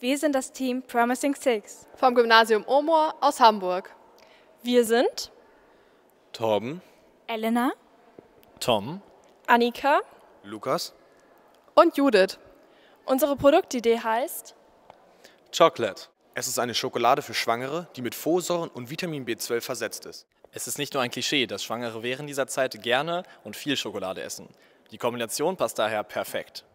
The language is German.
Wir sind das Team Promising Six. Vom Gymnasium Omor aus Hamburg. Wir sind Torben, Elena, Tom, Annika, Lukas und Judith. Unsere Produktidee heißt Chocolate. Es ist eine Schokolade für Schwangere, die mit Folsäuren und Vitamin B12 versetzt ist. Es ist nicht nur ein Klischee, dass Schwangere während dieser Zeit gerne und viel Schokolade essen. Die Kombination passt daher perfekt.